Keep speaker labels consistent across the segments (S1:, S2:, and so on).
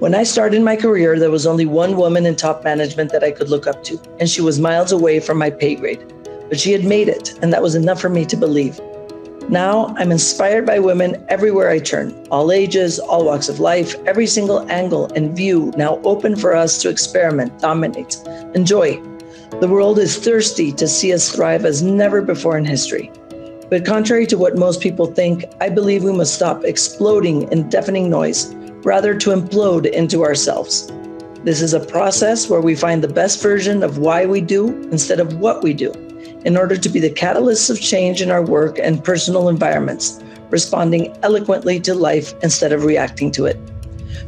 S1: When I started my career, there was only one woman in top management that I could look up to, and she was miles away from my pay grade. But she had made it, and that was enough for me to believe. Now I'm inspired by women everywhere I turn, all ages, all walks of life, every single angle and view now open for us to experiment, dominate, enjoy. The world is thirsty to see us thrive as never before in history. But contrary to what most people think, I believe we must stop exploding in deafening noise rather to implode into ourselves. This is a process where we find the best version of why we do instead of what we do in order to be the catalysts of change in our work and personal environments, responding eloquently to life instead of reacting to it.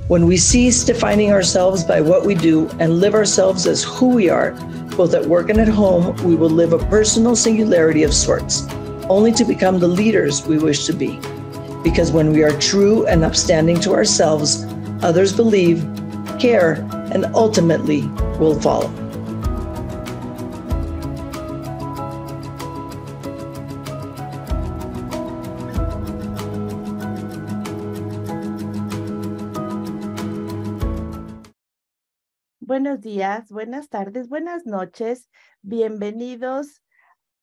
S1: When we cease defining ourselves by what we do and live ourselves as who we are, both at work and at home, we will live a personal singularity of sorts, only to become the leaders we wish to be because when we are true and upstanding to ourselves, others believe, care, and ultimately will follow.
S2: Buenos días, buenas tardes, buenas noches. Bienvenidos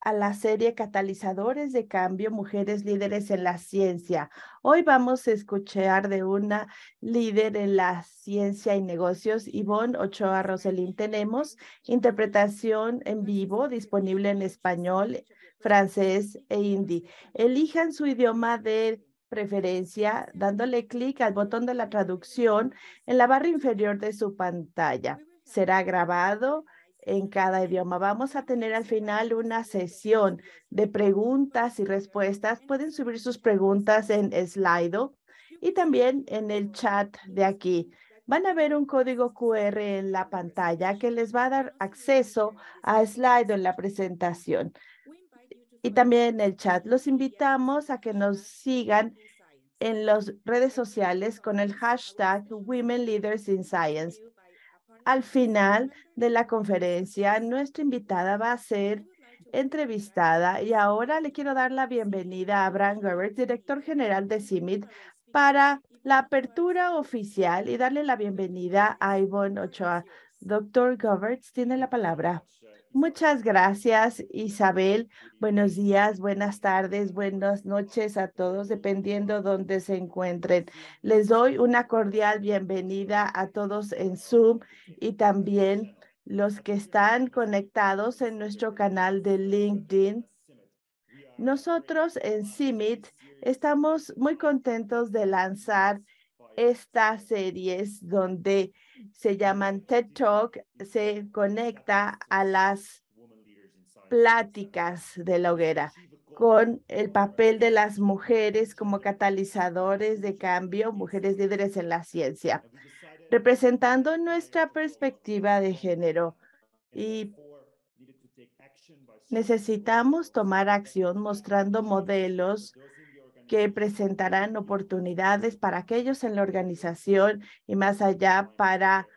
S2: a la serie Catalizadores de Cambio, Mujeres Líderes en la Ciencia. Hoy vamos a escuchar de una líder en la ciencia y negocios, Ivonne Ochoa Roselín. Tenemos interpretación en vivo disponible en español, francés e hindi. Elijan su idioma de preferencia dándole clic al botón de la traducción en la barra inferior de su pantalla. Será grabado en cada idioma. Vamos a tener al final una sesión de preguntas y respuestas. Pueden subir sus preguntas en Slido y también en el chat de aquí. Van a ver un código QR en la pantalla que les va a dar acceso a Slido en la presentación. Y también en el chat. Los invitamos a que nos sigan en las redes sociales con el hashtag Women Leaders in Science. Al final de la conferencia, nuestra invitada va a ser entrevistada y ahora le quiero dar la bienvenida a Bran Gerber, director general de CIMIT, para la apertura oficial y darle la bienvenida a Ivonne Ochoa. Doctor Goverts tiene la palabra. Muchas gracias, Isabel. Buenos días, buenas tardes, buenas noches a todos, dependiendo donde se encuentren. Les doy una cordial bienvenida a todos en Zoom y también los que están conectados en nuestro canal de LinkedIn. Nosotros en CIMIT estamos muy contentos de lanzar estas series donde se llaman TED Talk, se conecta a las pláticas de la hoguera con el papel de las mujeres como catalizadores de cambio, mujeres líderes en la ciencia, representando nuestra perspectiva de género. Y necesitamos tomar acción mostrando modelos que presentarán oportunidades para aquellos en la organización y más allá para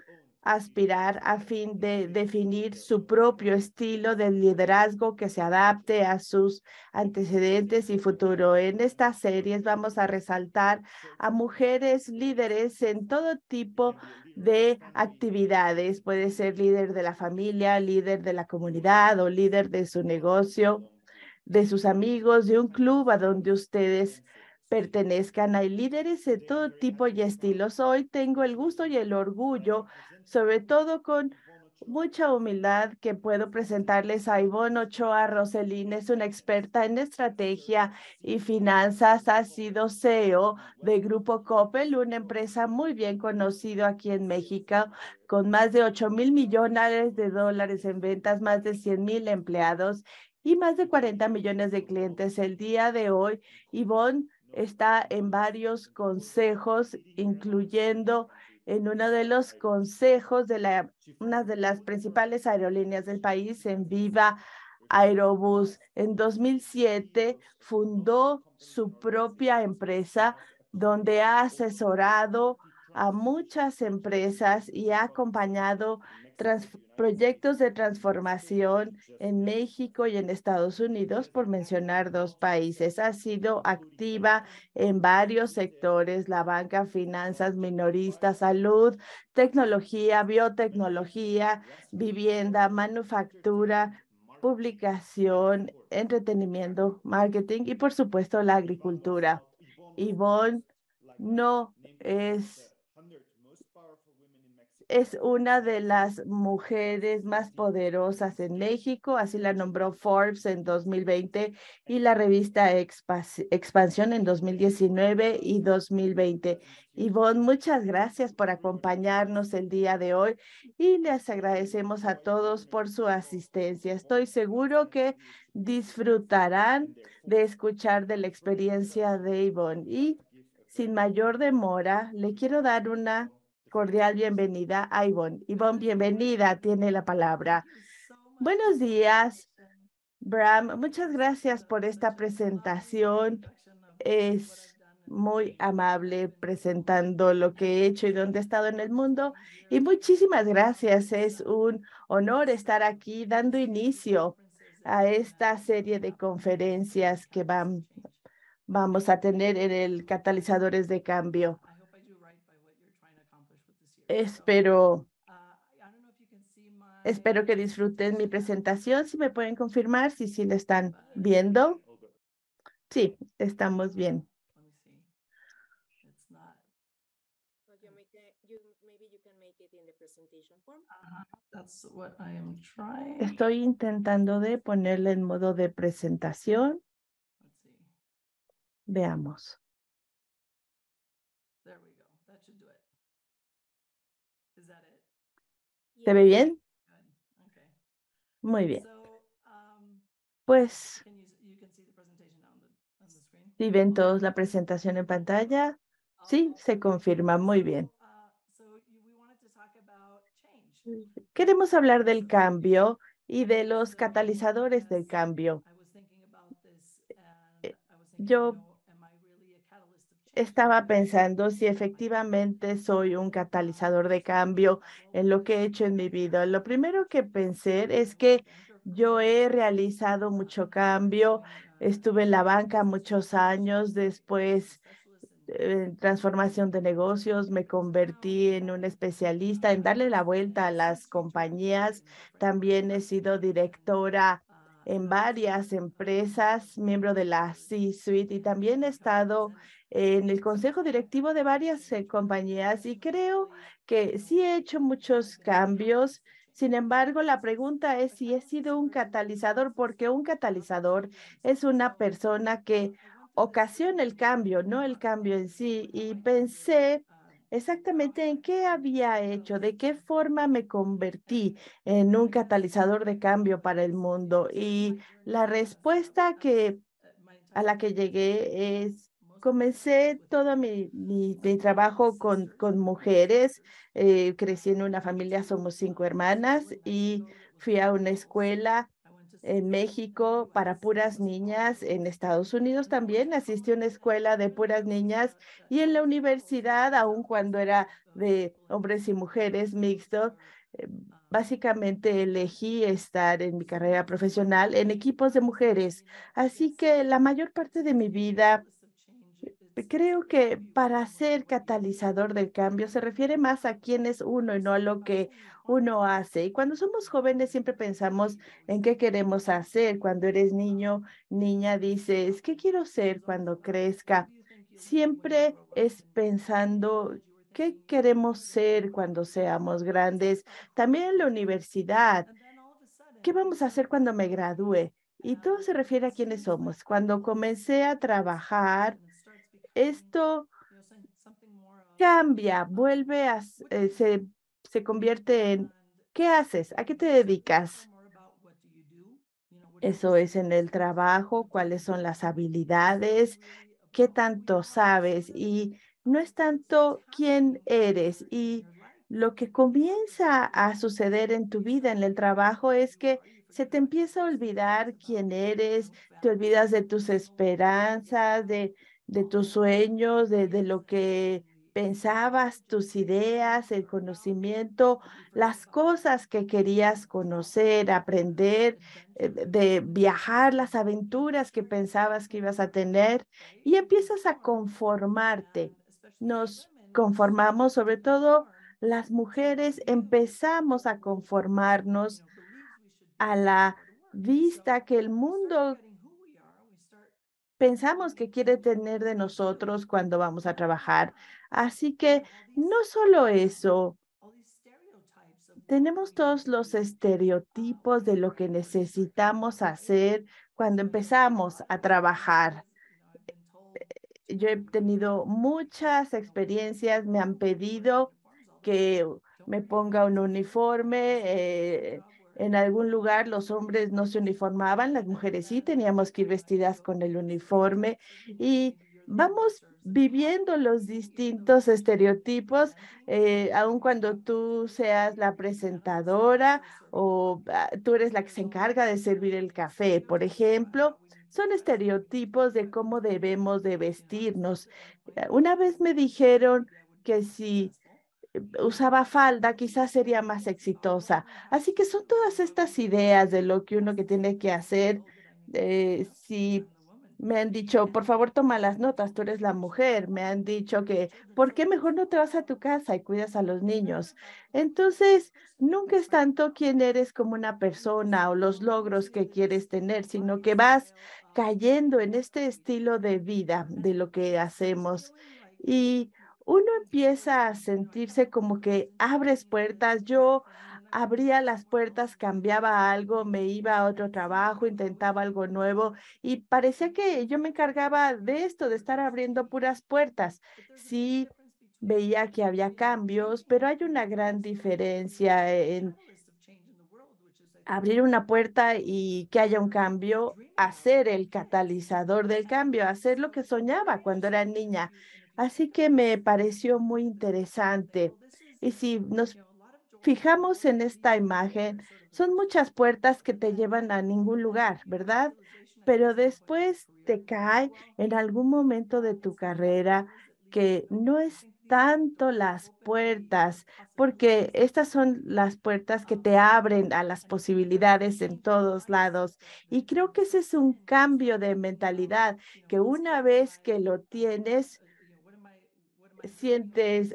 S2: aspirar a fin de definir su propio estilo de liderazgo que se adapte a sus antecedentes y futuro. En estas series vamos a resaltar a mujeres líderes en todo tipo de actividades. Puede ser líder de la familia, líder de la comunidad o líder de su negocio de sus amigos, de un club a donde ustedes pertenezcan. Hay líderes de todo tipo y estilos. Hoy tengo el gusto y el orgullo, sobre todo con mucha humildad, que puedo presentarles a Ivonne Ochoa Roselín. Es una experta en estrategia y finanzas. Ha sido CEO de Grupo Coppel, una empresa muy bien conocida aquí en México, con más de 8 mil millones de dólares en ventas, más de 100 mil empleados y más de 40 millones de clientes. El día de hoy, Yvonne está en varios consejos, incluyendo en uno de los consejos de la, una de las principales aerolíneas del país, en Viva Aerobus En 2007 fundó su propia empresa donde ha asesorado a muchas empresas y ha acompañado proyectos de transformación en México y en Estados Unidos, por mencionar dos países. Ha sido activa en varios sectores, la banca, finanzas, minoristas, salud, tecnología, biotecnología, vivienda, manufactura, publicación, entretenimiento, marketing y por supuesto la agricultura. Yvonne no es es una de las mujeres más poderosas en México, así la nombró Forbes en 2020 y la revista Expansión en 2019 y 2020. Yvonne, muchas gracias por acompañarnos el día de hoy y les agradecemos a todos por su asistencia. Estoy seguro que disfrutarán de escuchar de la experiencia de Yvonne. y sin mayor demora, le quiero dar una cordial bienvenida a Ivonne. Ivonne, bienvenida, tiene la palabra. Buenos días, Bram. Muchas gracias por esta presentación. Es muy amable presentando lo que he hecho y dónde he estado en el mundo. Y muchísimas gracias. Es un honor estar aquí dando inicio a esta serie de conferencias que van, vamos a tener en el Catalizadores de Cambio. Espero, espero que disfruten mi presentación. Si me pueden confirmar, si sí si la están viendo. Sí, estamos bien. Estoy intentando de ponerle en modo de presentación. Veamos. ¿Se ve bien? Muy bien. Um, pues, si ven todos la presentación en pantalla, sí, se confirma muy bien. Uh, mm, queremos hablar del cambio y de los catalizadores del cambio. Eh, yo estaba pensando si efectivamente soy un catalizador de cambio en lo que he hecho en mi vida. Lo primero que pensé es que yo he realizado mucho cambio. Estuve en la banca muchos años, después eh, en transformación de negocios, me convertí en un especialista en darle la vuelta a las compañías. También he sido directora en varias empresas, miembro de la C-Suite y también he estado en el consejo directivo de varias eh, compañías y creo que sí he hecho muchos cambios. Sin embargo, la pregunta es si he sido un catalizador, porque un catalizador es una persona que ocasiona el cambio, no el cambio en sí. Y pensé exactamente en qué había hecho, de qué forma me convertí en un catalizador de cambio para el mundo. Y la respuesta a la que llegué es, comencé todo mi, trabajo con, con mujeres, eh, crecí en una familia, somos cinco hermanas y fui a una escuela en México para puras niñas, en Estados Unidos también asistí a una escuela de puras niñas y en la universidad, aun cuando era de hombres y mujeres mixto, eh, básicamente elegí estar en mi carrera profesional en equipos de mujeres. Así que la mayor parte de mi vida creo que para ser catalizador del cambio se refiere más a quién es uno y no a lo que uno hace. Y cuando somos jóvenes siempre pensamos en qué queremos hacer. Cuando eres niño, niña, dices, ¿qué quiero ser cuando crezca? Siempre es pensando qué queremos ser cuando seamos grandes. También en la universidad, ¿qué vamos a hacer cuando me gradúe? Y todo se refiere a quiénes somos. Cuando comencé a trabajar, esto cambia, vuelve a, eh, se, se convierte en ¿qué haces? ¿A qué te dedicas? Eso es en el trabajo, cuáles son las habilidades, qué tanto sabes y no es tanto quién eres y lo que comienza a suceder en tu vida, en el trabajo, es que se te empieza a olvidar quién eres, te olvidas de tus esperanzas, de de tus sueños, de, lo que pensabas, tus ideas, el conocimiento, las cosas que querías conocer, aprender, eh, de viajar, las aventuras que pensabas que ibas a tener y empiezas a conformarte. Nos conformamos, sobre todo las mujeres, empezamos a conformarnos a la vista que el mundo pensamos que quiere tener de nosotros cuando vamos a trabajar. Así que no solo eso, tenemos todos los estereotipos de lo que necesitamos hacer cuando empezamos a trabajar. Eh, yo he tenido muchas experiencias, me han pedido que me ponga un uniforme, eh, en algún lugar los hombres no se uniformaban, las mujeres sí teníamos que ir vestidas con el uniforme y vamos viviendo los distintos estereotipos, eh, aun cuando tú seas la presentadora o ah, tú eres la que se encarga de servir el café, por ejemplo, son estereotipos de cómo debemos de vestirnos. Una vez me dijeron que si usaba falda, quizás sería más exitosa. Así que son todas estas ideas de lo que uno que tiene que hacer. Eh, si me han dicho, por favor, toma las notas, tú eres la mujer. Me han dicho que, ¿por qué mejor no te vas a tu casa y cuidas a los niños? Entonces, nunca es tanto quién eres como una persona o los logros que quieres tener, sino que vas cayendo en este estilo de vida de lo que hacemos. Y uno empieza a sentirse como que abres puertas. Yo abría las puertas, cambiaba algo, me iba a otro trabajo, intentaba algo nuevo y parecía que yo me encargaba de esto, de estar abriendo puras puertas. Sí, veía que había cambios, pero hay una gran diferencia en abrir una puerta y que haya un cambio, hacer el catalizador del cambio, hacer lo que soñaba cuando era niña. Así que me pareció muy interesante. Y si nos fijamos en esta imagen, son muchas puertas que te llevan a ningún lugar, ¿verdad? Pero después te cae en algún momento de tu carrera que no es tanto las puertas, porque estas son las puertas que te abren a las posibilidades en todos lados. Y creo que ese es un cambio de mentalidad, que una vez que lo tienes, sientes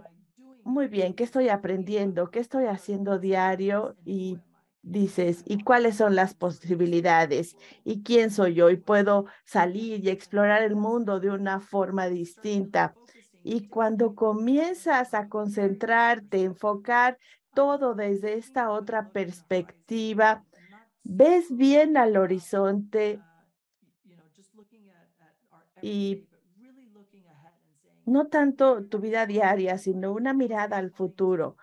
S2: muy bien, ¿qué estoy aprendiendo? ¿Qué estoy haciendo diario? Y dices, ¿y cuáles son las posibilidades? ¿Y quién soy yo? Y puedo salir y explorar el mundo de una forma distinta. Y cuando comienzas a concentrarte, enfocar todo desde esta otra perspectiva, ves bien al horizonte y no tanto tu vida diaria, sino una mirada al futuro.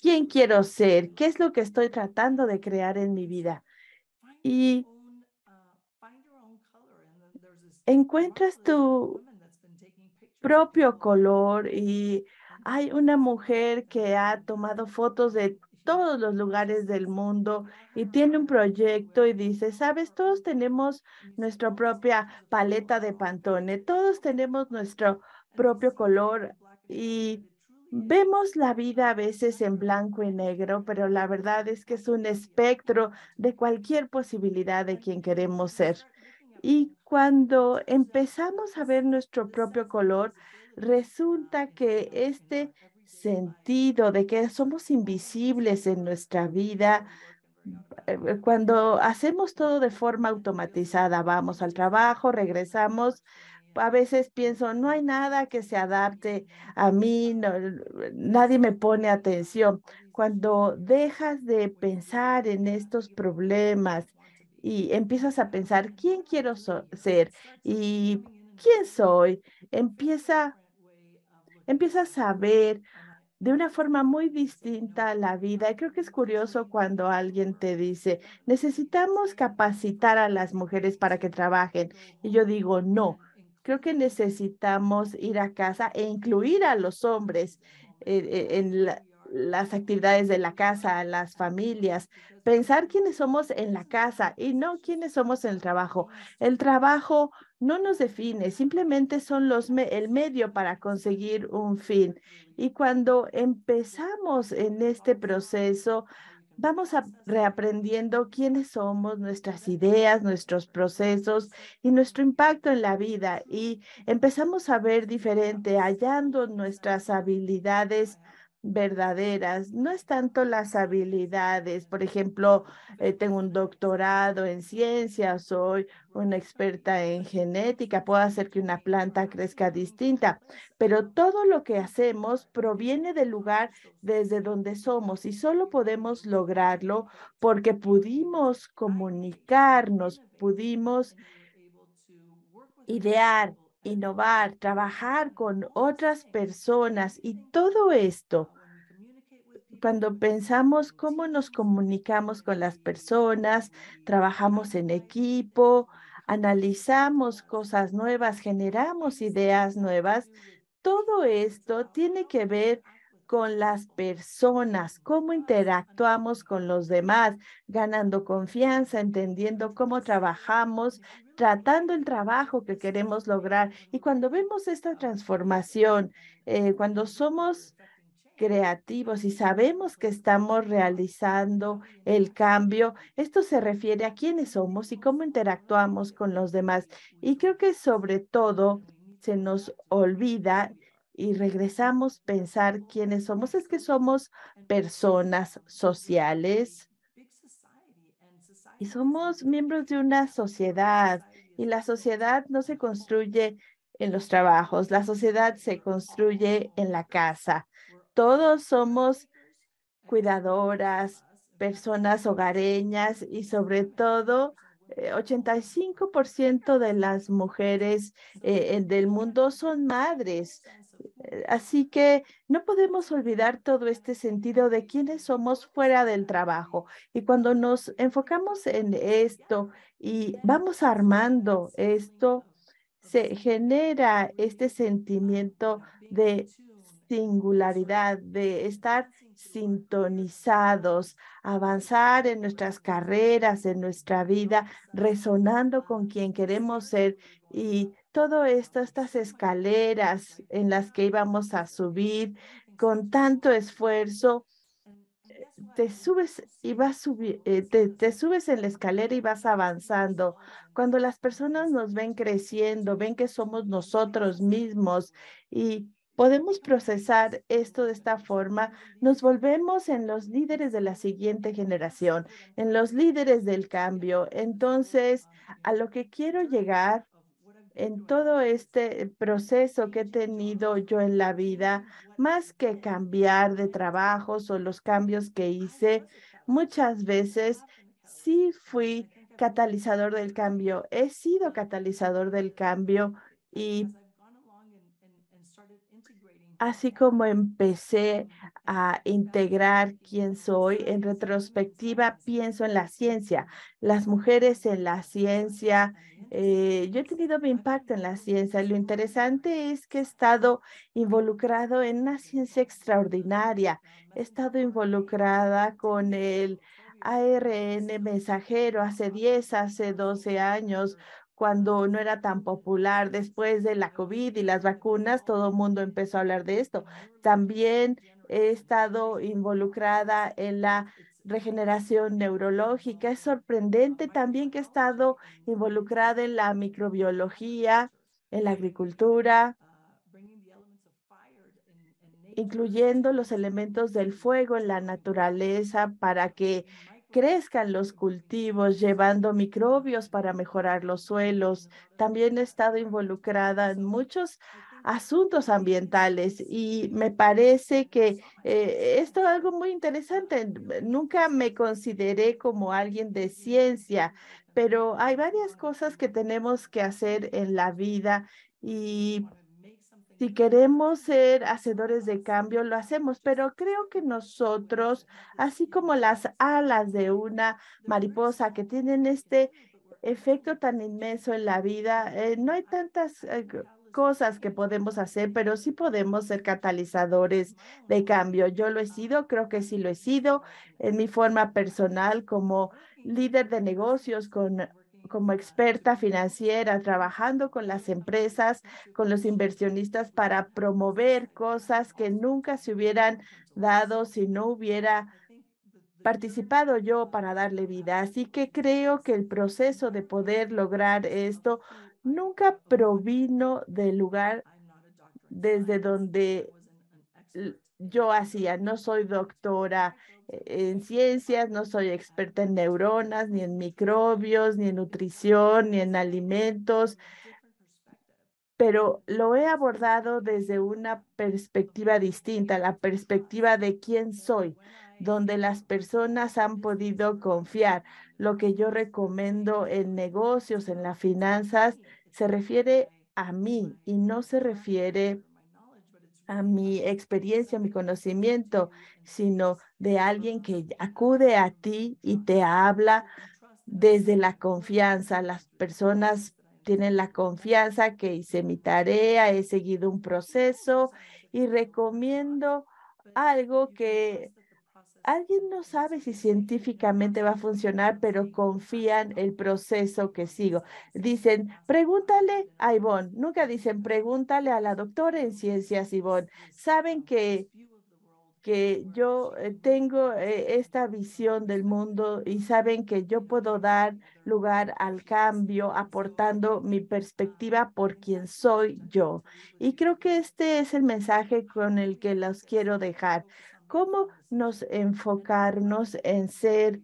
S2: ¿Quién quiero ser? ¿Qué es lo que estoy tratando de crear en mi vida? Y encuentras tu propio color y hay una mujer que ha tomado fotos de todos los lugares del mundo y tiene un proyecto y dice, sabes, todos tenemos nuestra propia paleta de pantones, todos tenemos nuestro propio color y vemos la vida a veces en blanco y negro, pero la verdad es que es un espectro de cualquier posibilidad de quien queremos ser. Y cuando empezamos a ver nuestro propio color, resulta que este sentido de que somos invisibles en nuestra vida, eh, cuando hacemos todo de forma automatizada, vamos al trabajo, regresamos, a veces pienso, no hay nada que se adapte a mí, eh, nadie me pone atención. Cuando dejas de pensar en estos problemas y empiezas a pensar, ¿quién quiero ser? ¿Y quién soy? Empieza, a ver de una forma muy distinta la vida. Y creo que es curioso cuando alguien te dice, necesitamos capacitar a las mujeres para que trabajen. Y yo digo, no, creo que necesitamos ir a casa e incluir a los hombres en, las actividades de la casa, a las familias, pensar quiénes somos en la casa y no quiénes somos en el trabajo. El trabajo no nos define, simplemente son los el medio para conseguir un fin. Y cuando empezamos en este proceso, vamos a reaprendiendo quiénes somos, nuestras ideas, nuestros procesos y nuestro impacto en la vida y empezamos a ver diferente, hallando nuestras habilidades verdaderas. No es tanto las habilidades, por ejemplo, eh, tengo un doctorado en ciencia, soy una experta en genética, puedo hacer que una planta crezca distinta, pero todo lo que hacemos proviene del lugar desde donde somos y solo podemos lograrlo porque pudimos comunicarnos, pudimos idear, innovar, trabajar con otras personas y todo esto. Cuando pensamos cómo nos comunicamos con las personas, trabajamos en equipo, analizamos cosas nuevas, generamos ideas nuevas, todo esto tiene que ver con las personas, cómo interactuamos con los demás, ganando confianza, entendiendo cómo trabajamos, tratando el trabajo que queremos lograr. Y cuando vemos esta transformación, eh, cuando somos creativos y sabemos que estamos realizando el cambio. Esto se refiere a quiénes somos y cómo interactuamos con los demás. Y creo que sobre todo se nos olvida y regresamos a pensar quiénes somos. Es que somos personas sociales, somos miembros de una sociedad y la sociedad no se construye en los trabajos, la sociedad se construye en la casa. Todos somos cuidadoras, personas hogareñas y sobre todo 85% eh, de las mujeres eh, del mundo son madres. Eh, así que no podemos olvidar todo este sentido de quiénes somos fuera del trabajo. Y cuando nos enfocamos en esto y vamos armando esto, se genera este sentimiento de singularidad, de estar sintonizados, avanzar en nuestras carreras, en nuestra vida, resonando con quien queremos ser y todo esto, estas escaleras en las que íbamos a subir con tanto esfuerzo, eh, te subes y vas subiendo eh, te, subes en la escalera y vas avanzando. Cuando las personas nos ven creciendo, ven que somos nosotros mismos y podemos procesar esto de esta forma, nos volvemos en los líderes de la siguiente generación, en los líderes del cambio. Entonces, a lo que quiero llegar en todo este proceso que he tenido yo en la vida, más que cambiar de trabajos o los cambios que hice, muchas veces sí fui catalizador del cambio, he sido catalizador del cambio y así como empecé a integrar quién soy, en retrospectiva pienso en la ciencia, las mujeres en la ciencia. Eh, yo he tenido mi impacto en la ciencia. Lo interesante es que he estado involucrado en una ciencia extraordinaria. He estado involucrada con el ARN mensajero hace 10, hace 12 años, cuando no era tan popular. Después de la COVID y las vacunas, todo el mundo empezó a hablar de esto. También he estado involucrada en la regeneración neurológica. Es sorprendente también que he estado involucrada en la microbiología, en la agricultura, incluyendo los elementos del fuego en la naturaleza para que crezcan los cultivos, llevando microbios para mejorar los suelos. También he estado involucrada en muchos asuntos ambientales y me parece que eh, esto es algo muy interesante. Nunca me consideré como alguien de ciencia, pero hay varias cosas que tenemos que hacer en la vida y si queremos ser hacedores de cambio, lo hacemos, pero creo que nosotros, así como las alas de una mariposa que tienen este efecto tan inmenso en la vida, eh, no hay tantas eh, cosas que podemos hacer, pero sí podemos ser catalizadores de cambio. Yo lo he sido, creo que sí lo he sido en mi forma personal como líder de negocios con como experta financiera, trabajando con las empresas, con los inversionistas para promover cosas que nunca se hubieran dado si no hubiera participado yo para darle vida. Así que creo que el proceso de poder lograr esto nunca provino del lugar desde donde yo hacía. No soy doctora eh, en ciencias, no soy experta en neuronas, ni en microbios, ni en nutrición, ni en alimentos, pero lo he abordado desde una perspectiva distinta, la perspectiva de quién soy, donde las personas han podido confiar. Lo que yo recomiendo en negocios, en las finanzas, se refiere a mí y no se refiere a a mi experiencia, a mi conocimiento, sino de alguien que acude a ti y te habla desde la confianza. Las personas tienen la confianza que hice mi tarea, he seguido un proceso y recomiendo algo que alguien no sabe si científicamente va a funcionar, pero confían el proceso que sigo. Dicen, pregúntale a Ivonne. Nunca dicen, pregúntale a la doctora en ciencias, Ivonne. Saben que que yo eh, tengo eh, esta visión del mundo y saben que yo puedo dar lugar al cambio aportando mi perspectiva por quien soy yo. Y creo que este es el mensaje con el que los quiero dejar cómo nos enfocarnos en ser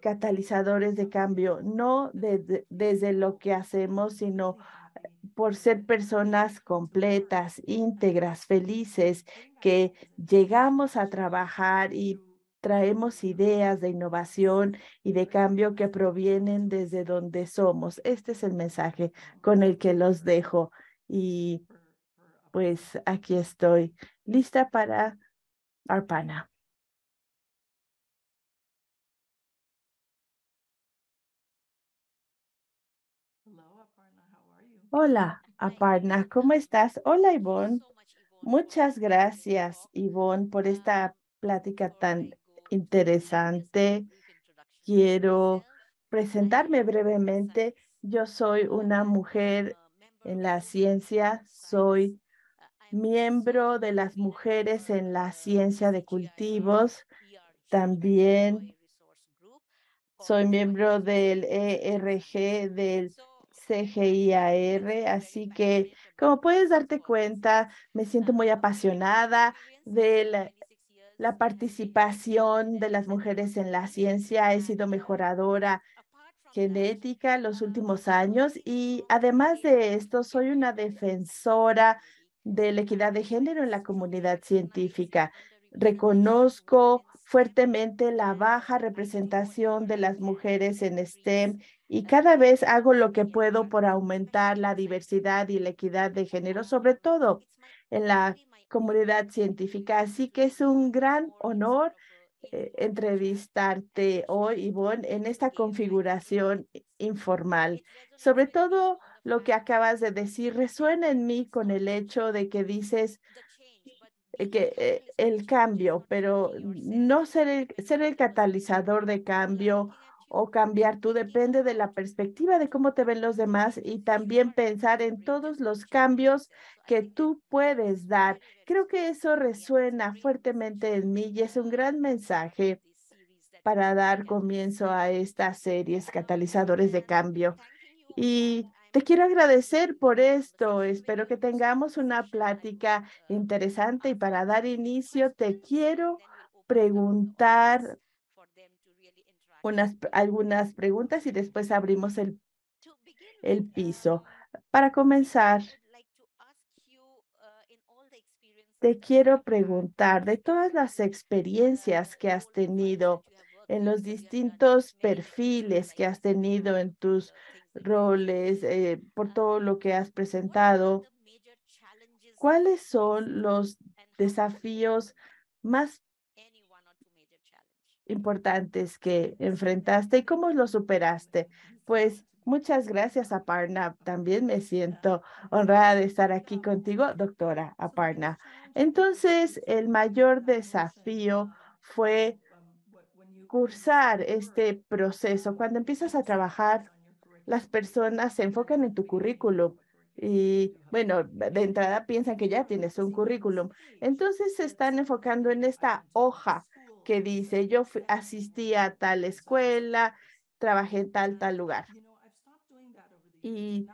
S2: catalizadores de cambio, no desde lo que hacemos, sino eh, por ser personas completas, íntegras, felices, que llegamos a trabajar y traemos ideas de innovación y de cambio que provienen desde donde somos. Este es el mensaje con el que los dejo. Y pues aquí estoy, lista para Arpana Hola, Aparna, ¿cómo estás? Hola, Ivonne. Muchas gracias, Ivonne, por esta plática tan interesante. Quiero presentarme brevemente. Yo soy una mujer en la ciencia, soy miembro de las mujeres en la ciencia de cultivos. También soy miembro del ERG del CGIAR, así que como puedes darte cuenta, me siento muy apasionada de la, participación de las mujeres en la ciencia. He sido mejoradora genética los últimos años y además de esto, soy una defensora de la equidad de género en la comunidad científica. Reconozco fuertemente la baja representación de las mujeres en STEM y cada vez hago lo que puedo por aumentar la diversidad y la equidad de género, sobre todo en la comunidad científica. Así que es un gran honor eh, entrevistarte hoy, Ivonne, en esta configuración informal, sobre todo lo que acabas de decir resuena en mí con el hecho de que dices eh, que eh, el cambio, pero no ser el, ser el catalizador de cambio o cambiar tú depende de la perspectiva de cómo te ven los demás y también pensar en todos los cambios que tú puedes dar. Creo que eso resuena fuertemente en mí y es un gran mensaje para dar comienzo a estas series catalizadores de cambio. Y te quiero agradecer por esto. Espero que tengamos una plática interesante y para dar inicio te quiero preguntar unas, algunas preguntas y después abrimos el, el piso. Para comenzar, te quiero preguntar de todas las experiencias que has tenido en los distintos perfiles que has tenido en tus roles, eh, por ah, todo lo que has presentado. ¿Cuáles son los desafíos más importantes que enfrentaste y cómo los superaste? Pues muchas gracias, Aparna. También me siento honrada de estar aquí contigo, doctora Aparna. Entonces, el mayor desafío fue um, cursar este proceso. Cuando empiezas a trabajar las personas se enfocan en tu currículum y bueno, de entrada piensan que ya tienes un currículum. Entonces se están enfocando en esta hoja que dice, yo asistí a tal escuela, trabajé en tal, tal lugar. Y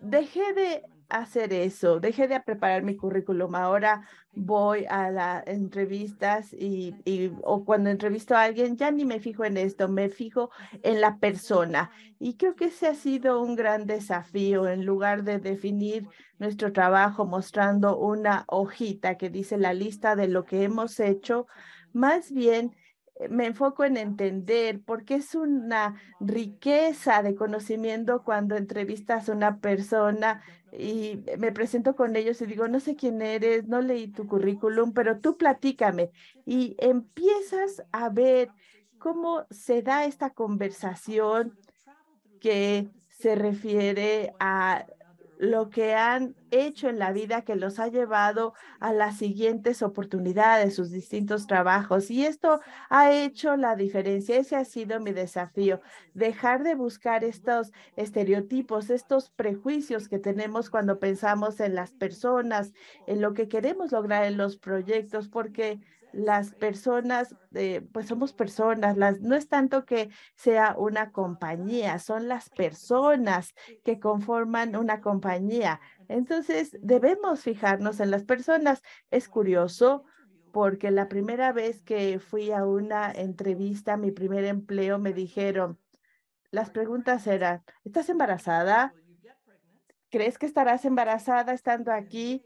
S2: dejé de hacer eso. Dejé de preparar mi currículum. Ahora voy a las entrevistas y, o cuando entrevisto a alguien, ya ni me fijo en esto, me fijo en la persona. Y creo que ese ha sido un gran desafío en lugar de definir nuestro trabajo mostrando una hojita que dice la lista de lo que hemos hecho, más bien eh, me enfoco en entender, porque es una riqueza de conocimiento cuando entrevistas a una persona y me presento con ellos y digo, no sé quién eres, no leí tu currículum, pero tú platícame. Y empiezas a ver cómo se da esta conversación que se refiere a lo que han hecho en la vida que los ha llevado a las siguientes oportunidades, sus distintos trabajos. Y esto ha hecho la diferencia. Ese ha sido mi desafío, dejar de buscar estos estereotipos, estos prejuicios que tenemos cuando pensamos en las personas, en lo que queremos lograr en los proyectos, porque las personas, pues somos personas, las, no es tanto que sea una compañía, son las personas que conforman una compañía. Entonces, debemos fijarnos en las personas. Es curioso porque la primera vez que fui a una entrevista, mi primer empleo, me dijeron, las preguntas eran, ¿estás embarazada? ¿Crees que estarás embarazada estando aquí?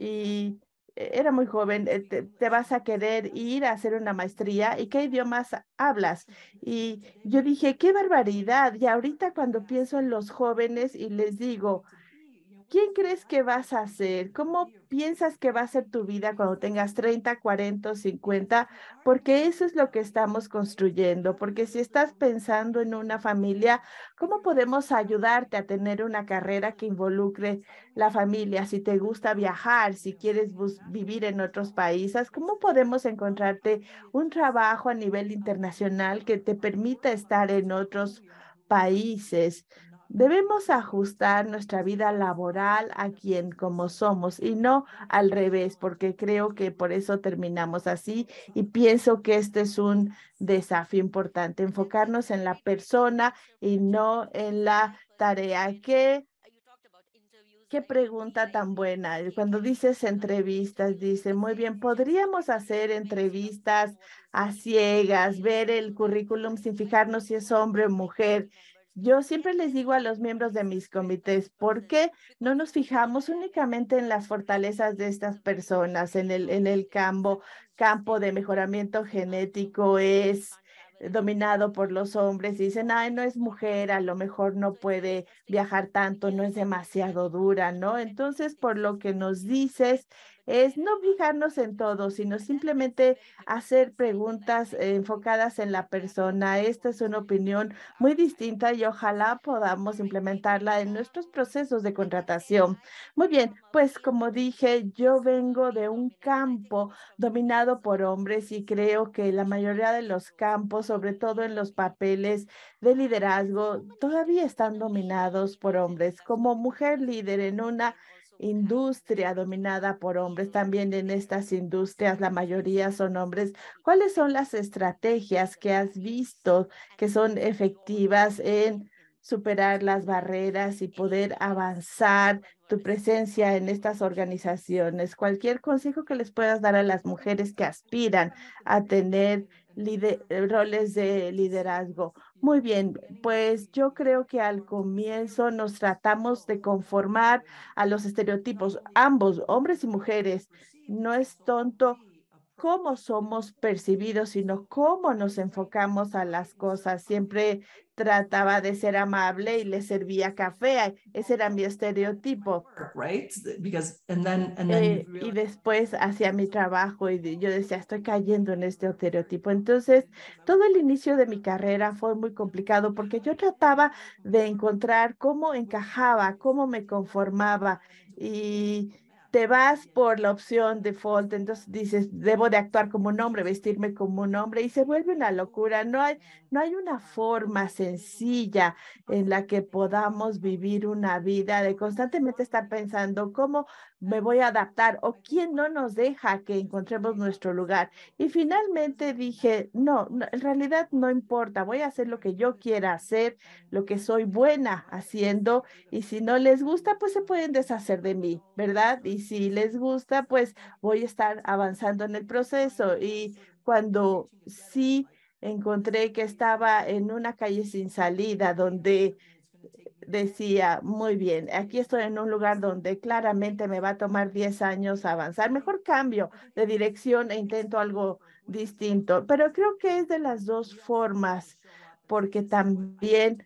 S2: Y e-, era muy joven, te, vas a querer ir a hacer una maestría y qué idiomas hablas. Y yo dije, qué barbaridad. Y ahorita cuando pienso en los jóvenes y les digo, ¿Quién crees que vas a ser? ¿Cómo piensas que va a ser tu vida cuando tengas 30, 40, 50? Porque eso es lo que estamos construyendo. Porque si estás pensando en una familia, ¿cómo podemos ayudarte a tener una carrera que involucre la familia? Si te gusta viajar, si quieres vivir en otros países, ¿cómo podemos encontrarte un trabajo a nivel internacional que te permita estar en otros países? Debemos ajustar nuestra vida laboral a quien como somos y no al revés, porque creo que por eso terminamos así y pienso que este es un desafío importante, enfocarnos en la persona y no en la tarea. ¿Qué, qué pregunta tan buena? Cuando dices entrevistas, dice, muy bien, podríamos hacer entrevistas a ciegas, ver el currículum sin fijarnos si es hombre o mujer yo siempre les digo a los miembros de mis comités, ¿por qué no nos fijamos únicamente en las fortalezas de estas personas en el, en el campo, campo de mejoramiento genético? Es dominado por los hombres dicen, ay, no es mujer, a lo mejor no puede viajar tanto, no es demasiado dura, ¿no? Entonces, por lo que nos dices, es no fijarnos en todo, sino simplemente hacer preguntas enfocadas en la persona. Esta es una opinión muy distinta y ojalá podamos implementarla en nuestros procesos de contratación. Muy bien, pues como dije, yo vengo de un campo dominado por hombres y creo que la mayoría de los campos, sobre todo en los papeles de liderazgo, todavía están dominados por hombres. Como mujer líder en una industria dominada por hombres. También en estas industrias la mayoría son hombres. ¿Cuáles son las estrategias que has visto que son efectivas en superar las barreras y poder avanzar tu presencia en estas organizaciones? Cualquier consejo que les puedas dar a las mujeres que aspiran a tener roles de liderazgo muy bien, pues yo creo que al comienzo nos tratamos de conformar a los estereotipos, ambos, hombres y mujeres. No es tonto cómo somos percibidos, sino cómo nos enfocamos a las cosas. Siempre trataba de ser amable y le servía café. Ese era mi estereotipo. Eh, y después hacía mi trabajo y yo decía, estoy cayendo en este estereotipo. Entonces, todo el inicio de mi carrera fue muy complicado porque yo trataba de encontrar cómo encajaba, cómo me conformaba y te vas por la opción default, entonces dices, debo de actuar como un hombre, vestirme como un hombre, y se vuelve una locura. No hay, no hay una forma sencilla en la que podamos vivir una vida de constantemente estar pensando cómo me voy a adaptar o quién no nos deja que encontremos nuestro lugar. Y finalmente dije, no, no, en realidad no importa, voy a hacer lo que yo quiera hacer, lo que soy buena haciendo y si no les gusta, pues se pueden deshacer de mí, ¿verdad? Y si les gusta, pues voy a estar avanzando en el proceso. Y cuando sí encontré que estaba en una calle sin salida donde decía, muy bien, aquí estoy en un lugar donde claramente me va a tomar 10 años avanzar. Mejor cambio de dirección e intento algo distinto. Pero creo que es de las dos formas, porque también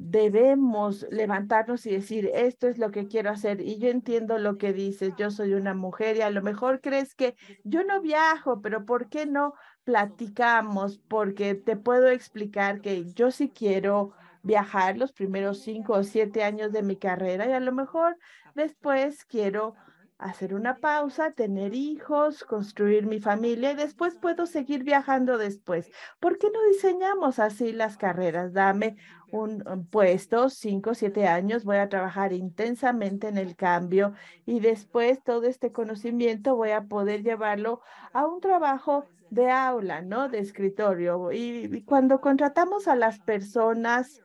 S2: debemos levantarnos y decir, esto es lo que quiero hacer. Y yo entiendo lo que dices, yo soy una mujer y a lo mejor crees que yo no viajo, pero ¿por qué no platicamos? Porque te puedo explicar que yo sí quiero viajar los primeros cinco o siete años de mi carrera y a lo mejor después quiero hacer una pausa, tener hijos, construir mi familia y después puedo seguir viajando después. ¿Por qué no diseñamos así las carreras? Dame un, puesto, cinco, o siete años, voy a trabajar intensamente en el cambio y después todo este conocimiento voy a poder llevarlo a un trabajo de aula, ¿no? De escritorio. y cuando contratamos a las personas,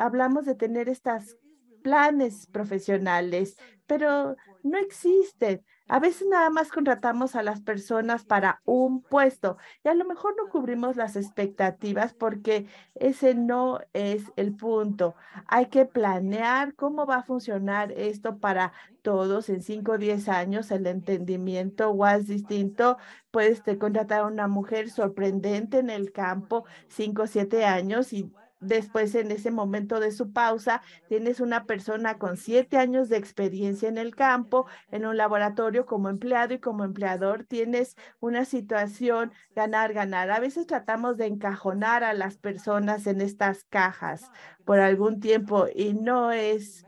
S2: hablamos de tener estos planes profesionales, pero no existen. A veces nada más contratamos a las personas para un puesto y a lo mejor no cubrimos las expectativas porque ese no es el punto. Hay que planear cómo va a funcionar esto para todos en 5 o 10 años. El entendimiento es distinto. Puedes este, contratar a una mujer sorprendente en el campo 5 o 7 años y después en ese momento de su pausa, tienes una persona con siete años de experiencia en el campo, en un laboratorio como empleado y como empleador, tienes una situación ganar, ganar. A veces tratamos de encajonar a las personas en estas cajas por algún tiempo y no es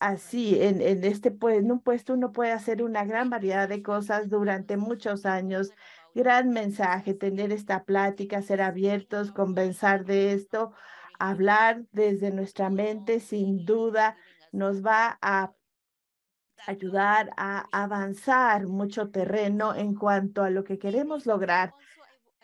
S2: así en, este en un puesto uno puede hacer una gran variedad de cosas durante muchos años gran mensaje tener esta plática, ser abiertos, convencer de esto hablar desde nuestra mente sin duda nos va a ayudar a avanzar mucho terreno en cuanto a lo que queremos lograr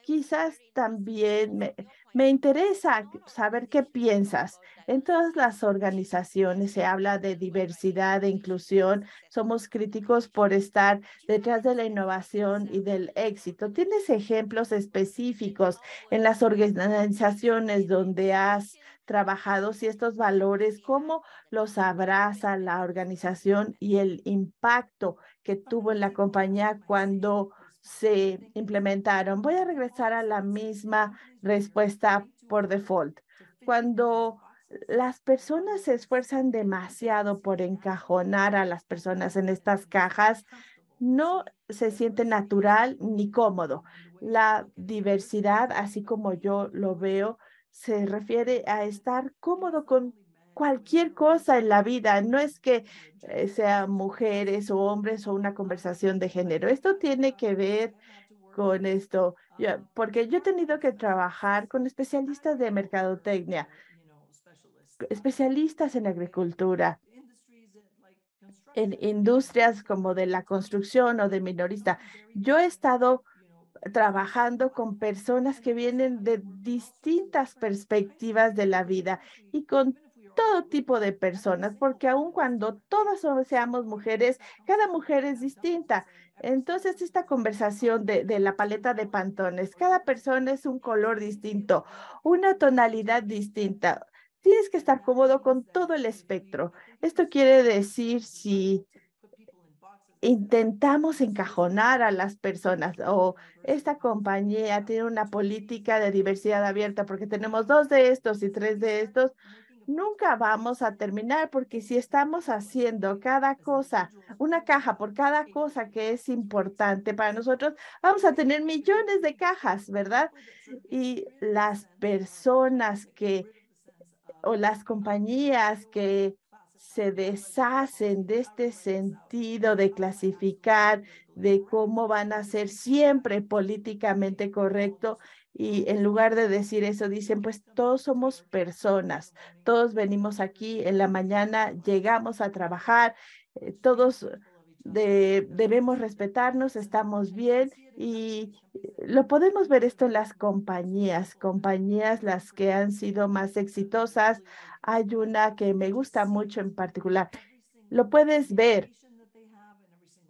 S2: quizás también me, interesa saber qué piensas. En todas las organizaciones se habla de diversidad, de inclusión. Somos críticos por estar detrás de la innovación y del éxito. ¿Tienes ejemplos específicos en las organizaciones donde has trabajado si estos valores, cómo los abraza la organización y el impacto que tuvo en la compañía cuando se implementaron. Voy a regresar a la misma respuesta por default. Cuando las personas se esfuerzan demasiado por encajonar a las personas en estas cajas, no se siente natural ni cómodo. La diversidad, así como yo lo veo, se refiere a estar cómodo con cualquier cosa en la vida, no es que eh, sean mujeres o hombres o una conversación de género. Esto tiene que ver con esto, porque yo he tenido que trabajar con especialistas de mercadotecnia, especialistas en agricultura, en industrias como de la construcción o de minorista. Yo he estado trabajando con personas que vienen de distintas perspectivas de la vida y con todo tipo de personas, porque aun cuando todas seamos mujeres, cada mujer es distinta. Entonces, esta conversación de, de, la paleta de pantones, cada persona es un color distinto, una tonalidad distinta. Tienes que estar cómodo con todo el espectro. Esto quiere decir si intentamos encajonar a las personas o esta compañía tiene una política de diversidad abierta porque tenemos dos de estos y tres de estos, nunca vamos a terminar porque si estamos haciendo cada cosa, una caja por cada cosa que es importante para nosotros, vamos a tener millones de cajas, ¿verdad? Y las personas que o las compañías que se deshacen de este sentido de clasificar, de cómo van a ser siempre políticamente correcto y en lugar de decir eso, dicen, pues todos somos personas, todos venimos aquí en la mañana, llegamos a trabajar, eh, todos eh, debemos respetarnos, estamos bien y eh, lo podemos ver esto en las compañías, compañías las que han sido más exitosas. Hay una que me gusta mucho en particular. Lo puedes ver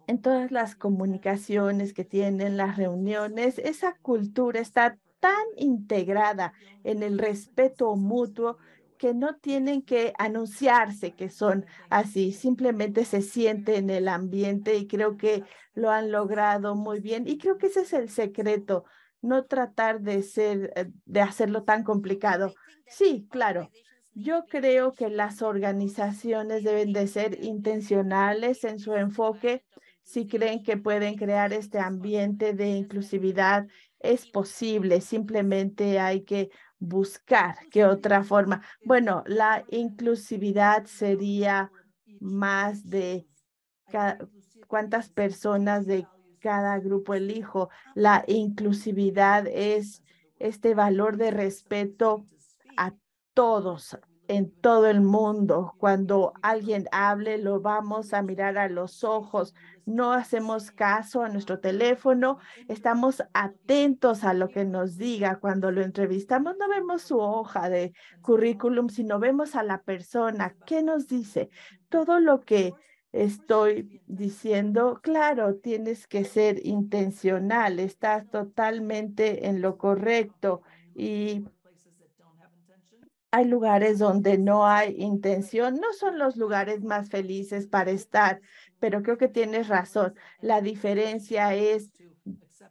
S2: en todas las comunicaciones que tienen, las reuniones, esa cultura está tan integrada en el respeto mutuo que no tienen que anunciarse que son así, simplemente se siente en el ambiente y creo que lo han logrado muy bien y creo que ese es el secreto, no tratar de ser eh, de hacerlo tan complicado. Sí, claro. Yo creo que las organizaciones deben de ser intencionales en su enfoque si creen que pueden crear este ambiente de inclusividad es posible, simplemente hay que buscar qué otra forma. Bueno, la inclusividad sería más de cuántas personas de cada grupo elijo. La inclusividad es este valor de respeto a todos, en todo el mundo. Cuando alguien hable, lo vamos a mirar a los ojos. No hacemos caso a nuestro teléfono. Estamos atentos a lo que nos diga. Cuando lo entrevistamos, no vemos su hoja de currículum, sino vemos a la persona. ¿Qué nos dice? Todo lo que estoy diciendo, claro, tienes que ser intencional. Estás totalmente en lo correcto y hay lugares donde no hay intención, no son los lugares más felices para estar, pero creo que tienes razón. La diferencia es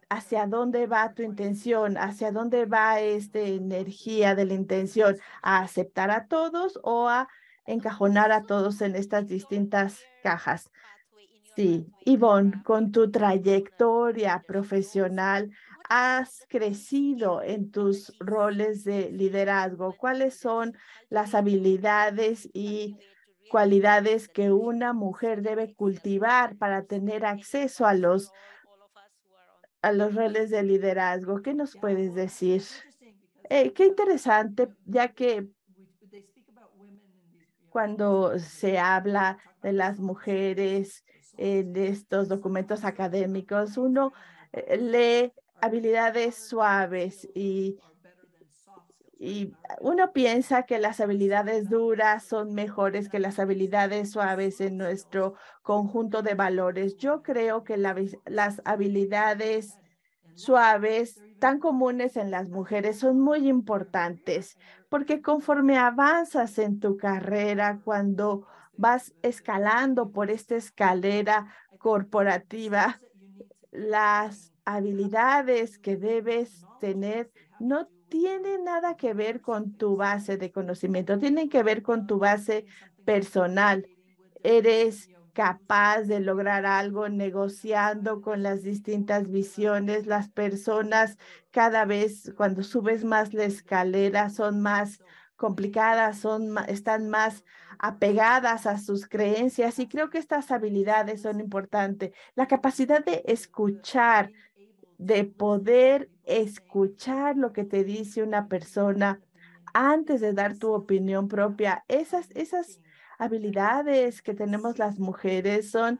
S2: hacia dónde va tu intención, hacia dónde va esta energía de la intención, a aceptar a todos o a encajonar a todos en estas distintas cajas. Sí, Ivonne, con tu trayectoria profesional, has crecido en tus roles de liderazgo? ¿Cuáles son las habilidades y cualidades que una mujer debe cultivar para tener acceso a los, a los roles de liderazgo? ¿Qué nos puedes decir? Eh, qué interesante, ya que cuando se habla de las mujeres en estos documentos académicos, uno eh, lee habilidades suaves y, uno piensa que las habilidades duras son mejores que las habilidades suaves en nuestro conjunto de valores. Yo creo que las habilidades suaves tan comunes en las mujeres son muy importantes porque conforme avanzas en tu carrera, cuando vas escalando por esta escalera corporativa, las habilidades que debes tener no tienen nada que ver con tu base de conocimiento, tienen que ver con tu base personal. Eres capaz de lograr algo negociando con las distintas visiones. Las personas cada vez cuando subes más la escalera son más complicadas, son, están más apegadas a sus creencias y creo que estas habilidades son importantes. La capacidad de escuchar de poder escuchar lo que te dice una persona antes de dar tu opinión propia. Esas, esas habilidades que tenemos las mujeres son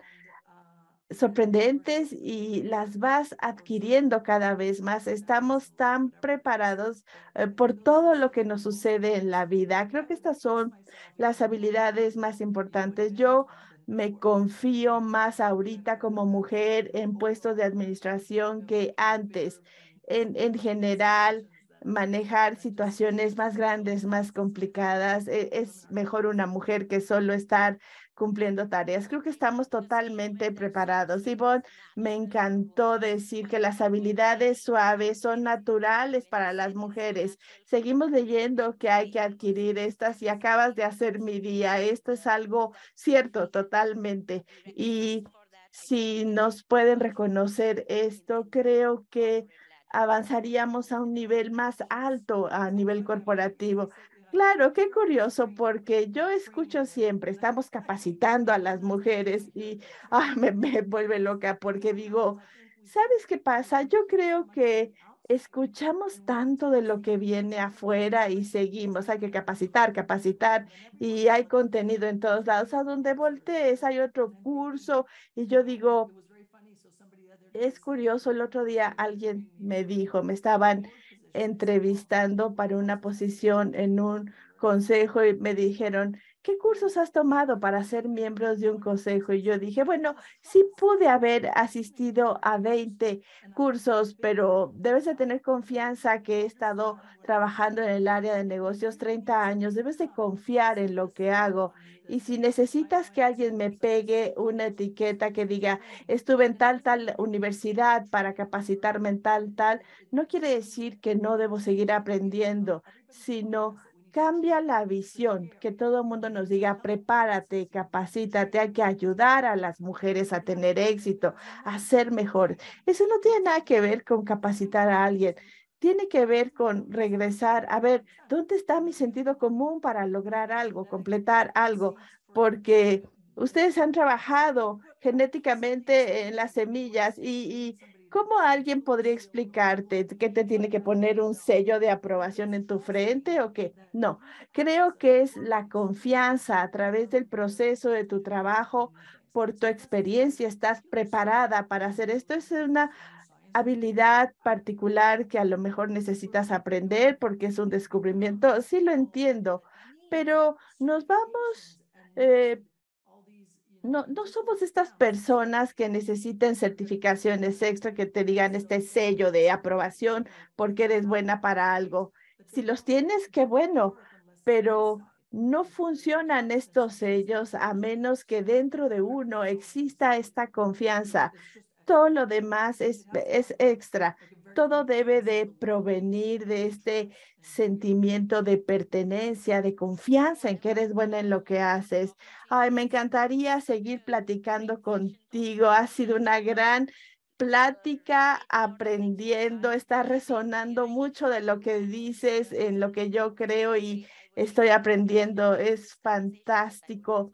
S2: sorprendentes y las vas adquiriendo cada vez más. Estamos tan preparados eh, por todo lo que nos sucede en la vida. Creo que estas son las habilidades más importantes. Yo me confío más ahorita como mujer en puestos de administración que antes. En, general, manejar situaciones más grandes, más complicadas. E, es mejor una mujer que solo estar cumpliendo tareas. Creo que estamos totalmente preparados. Yvonne, me encantó decir que las habilidades suaves son naturales para las mujeres. Seguimos leyendo que hay que adquirir estas y acabas de hacer mi día. Esto es algo cierto totalmente. Y si nos pueden reconocer esto, creo que avanzaríamos a un nivel más alto a nivel corporativo. Claro, qué curioso, porque yo escucho siempre, estamos capacitando a las mujeres y ah, me, vuelve loca porque digo, ¿sabes qué pasa? Yo creo que escuchamos tanto de lo que viene afuera y seguimos. Hay que capacitar, capacitar y hay contenido en todos lados. A donde voltees hay otro curso y yo digo, es curioso, el otro día alguien me dijo, me estaban entrevistando para una posición en un consejo y me dijeron, ¿qué cursos has tomado para ser miembro de un consejo? Y yo dije, bueno, sí pude haber asistido a 20 cursos, pero debes de tener confianza que he estado trabajando en el área de negocios 30 años, debes de confiar en lo que hago. Y si necesitas que alguien me pegue una etiqueta que diga, estuve en tal, tal universidad para capacitarme en tal, tal, no quiere decir que no debo seguir aprendiendo, sino cambia la visión, que todo el mundo nos diga, prepárate, capacítate, hay que ayudar a las mujeres a tener éxito, a ser mejores. Eso no tiene nada que ver con capacitar a alguien, tiene que ver con regresar a ver dónde está mi sentido común para lograr algo, completar algo, porque ustedes han trabajado genéticamente en las semillas y ¿Cómo alguien podría explicarte que te tiene que poner un sello de aprobación en tu frente o qué? No, creo que es la confianza a través del proceso de tu trabajo, por tu experiencia, estás preparada para hacer esto. Es una habilidad particular que a lo mejor necesitas aprender porque es un descubrimiento. Sí lo entiendo, pero nos vamos eh, no, somos estas personas que necesiten certificaciones extra que te digan este sello de aprobación porque eres buena para algo. Si los tienes, qué bueno, pero no funcionan estos sellos a menos que dentro de uno exista esta confianza. Todo lo demás es, es extra todo debe de provenir de este sentimiento de pertenencia, de confianza en que eres buena en lo que haces. Ay, me encantaría seguir platicando contigo. Ha sido una gran plática, aprendiendo, está resonando mucho de lo que dices, en lo que yo creo y estoy aprendiendo. Es fantástico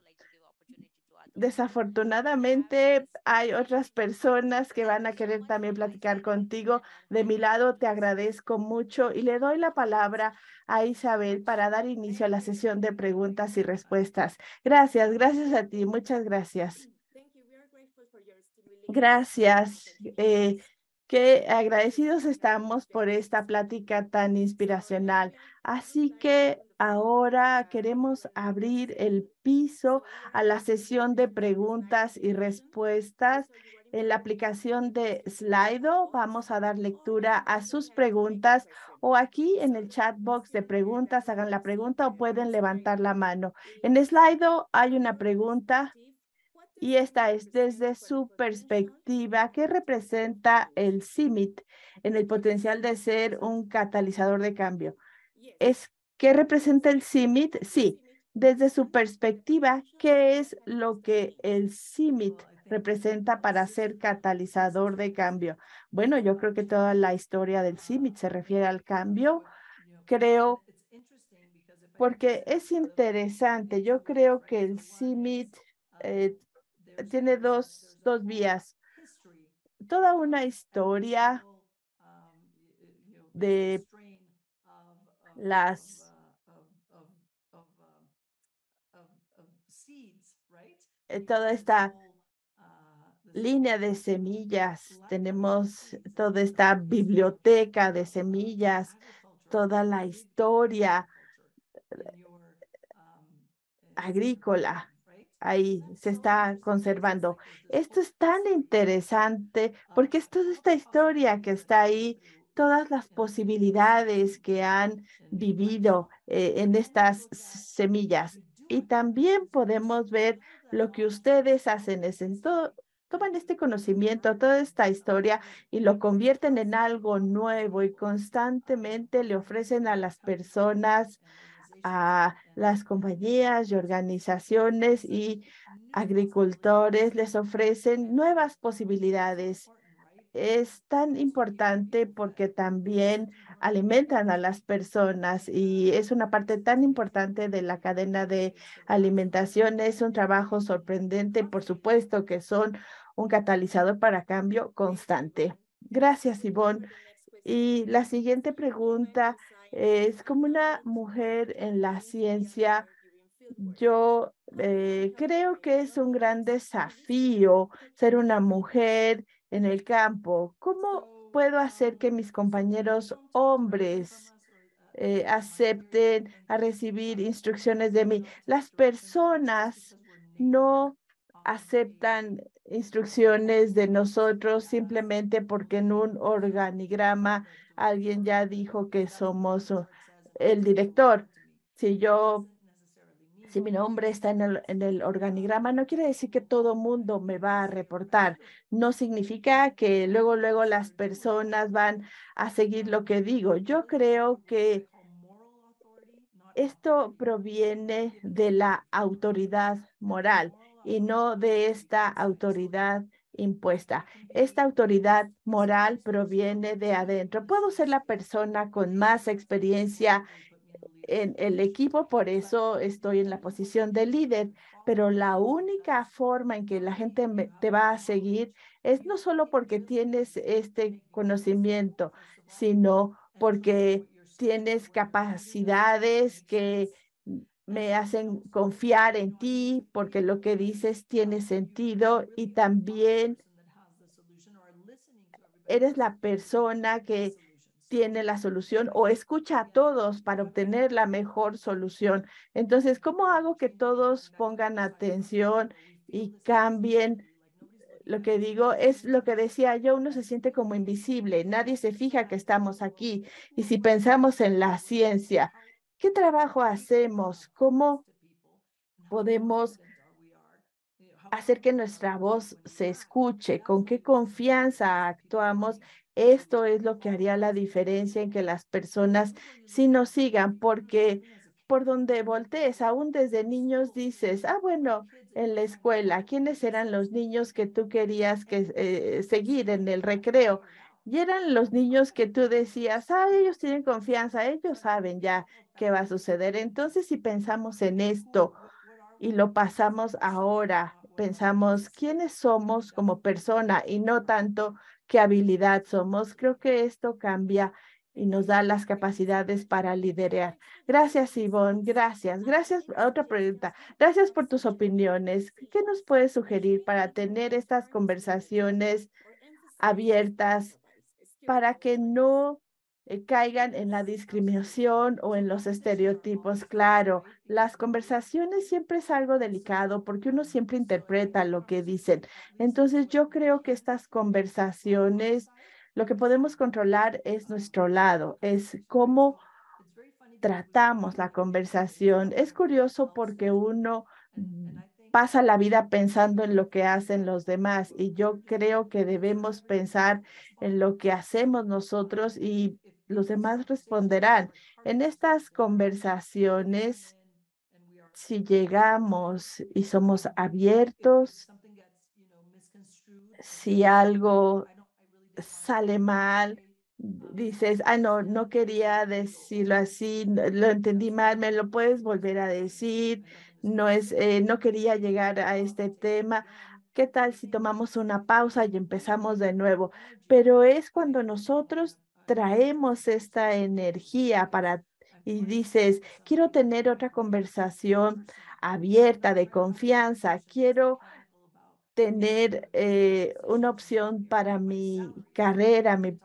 S2: desafortunadamente hay otras personas que van a querer también platicar contigo. De mi lado, te agradezco mucho y le doy la palabra a Isabel para dar inicio a la sesión de preguntas y respuestas. Gracias, gracias a ti, muchas gracias. Gracias. Eh, Qué agradecidos estamos por esta plática tan inspiracional. Así que ahora queremos abrir el piso a la sesión de preguntas y respuestas. En la aplicación de Slido vamos a dar lectura a sus preguntas o aquí en el chat box de preguntas hagan la pregunta o pueden levantar la mano. En Slido hay una pregunta y esta es desde su perspectiva ¿qué representa el CIMIT en el potencial de ser un catalizador de cambio. ¿Es qué representa el CIMIT? Sí, desde su perspectiva, ¿qué es lo que el CIMIT representa para ser catalizador de cambio? Bueno, yo creo que toda la historia del CIMIT se refiere al cambio. Creo porque es interesante. Yo creo que el CIMIT eh, tiene dos, dos vías. Toda una historia de las eh, toda esta línea de semillas, tenemos toda esta biblioteca de semillas, toda la historia agrícola ahí se está conservando. Esto es tan interesante porque es toda esta historia que está ahí, todas las posibilidades que han vivido eh, en estas semillas. Y también podemos ver lo que ustedes hacen, es en todo, toman este conocimiento, toda esta historia y lo convierten en algo nuevo y constantemente le ofrecen a las personas a las compañías y organizaciones y agricultores les ofrecen nuevas posibilidades. Es tan importante porque también alimentan a las personas y es una parte tan importante de la cadena de alimentación. Es un trabajo sorprendente, por supuesto que son un catalizador para cambio constante. Gracias, Ivonne. Y la siguiente pregunta eh, es como una mujer en la ciencia. Yo eh, creo que es un gran desafío ser una mujer en el campo. ¿Cómo puedo hacer que mis compañeros hombres eh, acepten a recibir instrucciones de mí? Las personas no aceptan instrucciones de nosotros simplemente porque en un organigrama alguien ya dijo que somos el director. Si yo, si mi nombre está en el, en el organigrama, no quiere decir que todo mundo me va a reportar. No significa que luego, luego las personas van a seguir lo que digo. Yo creo que esto proviene de la autoridad moral y no de esta autoridad impuesta. Esta autoridad moral proviene de adentro. Puedo ser la persona con más experiencia en el equipo, por eso estoy en la posición de líder, pero la única forma en que la gente te va a seguir es no solo porque tienes este conocimiento, sino porque tienes capacidades que me hacen confiar en ti porque lo que dices tiene sentido y también eres la persona que tiene la solución o escucha a todos para obtener la mejor solución. Entonces, ¿cómo hago que todos pongan atención y cambien? Lo que digo es lo que decía yo, uno se siente como invisible, nadie se fija que estamos aquí. Y si pensamos en la ciencia, ¿Qué trabajo hacemos? ¿Cómo podemos hacer que nuestra voz se escuche? ¿Con qué confianza actuamos? Esto es lo que haría la diferencia en que las personas sí nos sigan, porque por donde voltees, aún desde niños dices, ah, bueno, en la escuela, ¿quiénes eran los niños que tú querías que, eh, seguir en el recreo? Y eran los niños que tú decías, ah, ellos tienen confianza, ellos saben ya qué va a suceder. Entonces, si pensamos en esto y lo pasamos ahora, pensamos quiénes somos como persona y no tanto qué habilidad somos, creo que esto cambia y nos da las capacidades para liderar. Gracias, Ivonne. Gracias. Gracias. Otra pregunta. Gracias por tus opiniones. ¿Qué nos puedes sugerir para tener estas conversaciones abiertas para que no eh, caigan en la discriminación o en los estereotipos. Claro, las conversaciones siempre es algo delicado porque uno siempre interpreta lo que dicen. Entonces yo creo que estas conversaciones, lo que podemos controlar es nuestro lado, es cómo tratamos la conversación. Es curioso porque uno pasa la vida pensando en lo que hacen los demás y yo creo que debemos pensar en lo que hacemos nosotros y los demás responderán. En estas conversaciones, si llegamos y somos abiertos, si algo sale mal, dices, ah, no, no quería decirlo así, lo entendí mal, me lo puedes volver a decir, no es, eh, no quería llegar a este tema. ¿Qué tal si tomamos una pausa y empezamos de nuevo? Pero es cuando nosotros traemos esta energía para y dices, quiero tener otra conversación abierta de confianza, quiero tener eh, una opción para mi carrera, mi,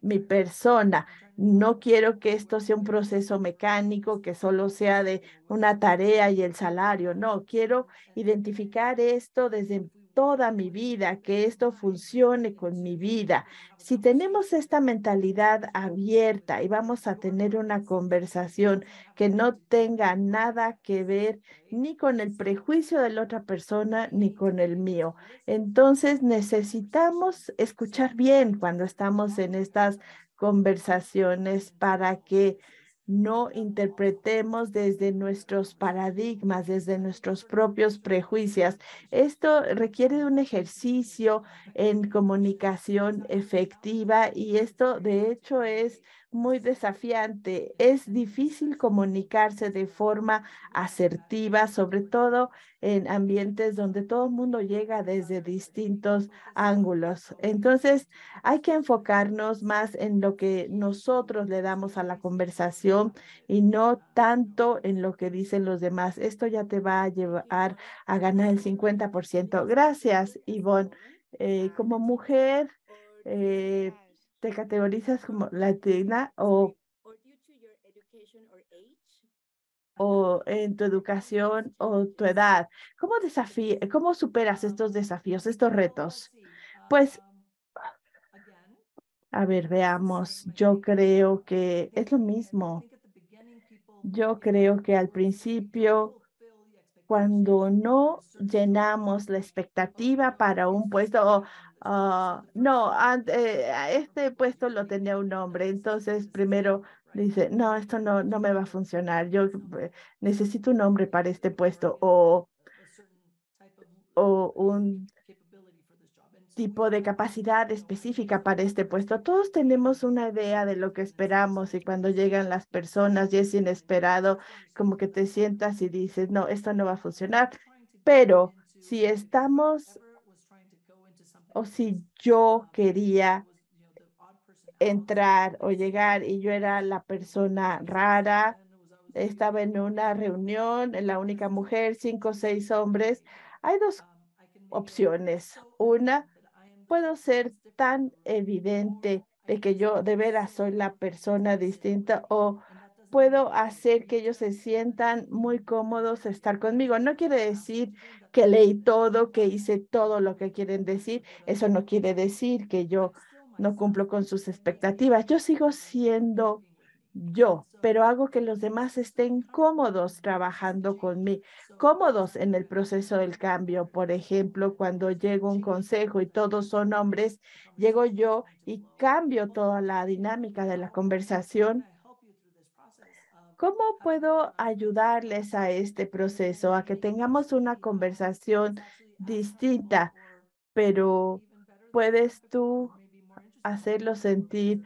S2: mi persona. No quiero que esto sea un proceso mecánico, que solo sea de una tarea y el salario. No, quiero identificar esto desde toda mi vida, que esto funcione con mi vida. Si tenemos esta mentalidad abierta y vamos a tener una conversación que no tenga nada que ver ni con el prejuicio de la otra persona ni con el mío. Entonces necesitamos escuchar bien cuando estamos en estas conversaciones para que no interpretemos desde nuestros paradigmas, desde nuestros propios prejuicios. Esto requiere de un ejercicio en comunicación efectiva y esto de hecho es muy desafiante. Es difícil comunicarse de forma asertiva, sobre todo en ambientes donde todo el mundo llega desde distintos ángulos. Entonces, hay que enfocarnos más en lo que nosotros le damos a la conversación y no tanto en lo que dicen los demás. Esto ya te va a llevar a ganar el 50%. Gracias, Ivonne. Eh, como mujer, eh, te categorizas como latina o, o en tu educación o tu edad. ¿Cómo, ¿Cómo superas ah. estos desafíos, estos oh, retos? Pues, ah, a ver, veamos, yo creo que es lo mismo. Yo creo que al principio cuando no llenamos la expectativa para un puesto, ah, no, eh, este puesto lo tenía un hombre, entonces primero dice, no, esto no, no me va a funcionar, yo eh, necesito un nombre para este puesto o, o un tipo de capacidad específica para este puesto. Todos tenemos una idea de lo que esperamos y cuando llegan las personas y es inesperado, como que te sientas y dices, no, esto no va a funcionar. Pero si estamos o si yo quería entrar o llegar y yo era la persona rara, estaba en una reunión, la única mujer, cinco o seis hombres, hay dos opciones. Una, puedo ser tan evidente de que yo de veras soy la persona distinta o puedo hacer que ellos se sientan muy cómodos estar conmigo. No quiere decir que leí todo, que hice todo lo que quieren decir. Eso no quiere decir que yo no cumplo con sus expectativas. Yo sigo siendo yo, pero hago que los demás estén cómodos trabajando con mí, cómodos en el proceso del cambio. Por ejemplo, cuando llego un consejo y todos son hombres, llego yo y cambio toda la dinámica de la conversación. ¿Cómo puedo ayudarles a este proceso, a que tengamos una conversación distinta, pero puedes tú hacerlo sentir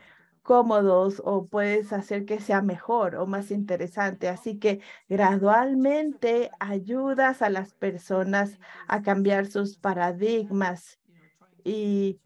S2: cómodos o puedes hacer que sea mejor o más interesante. Así que gradualmente ayudas a las personas a cambiar sus paradigmas y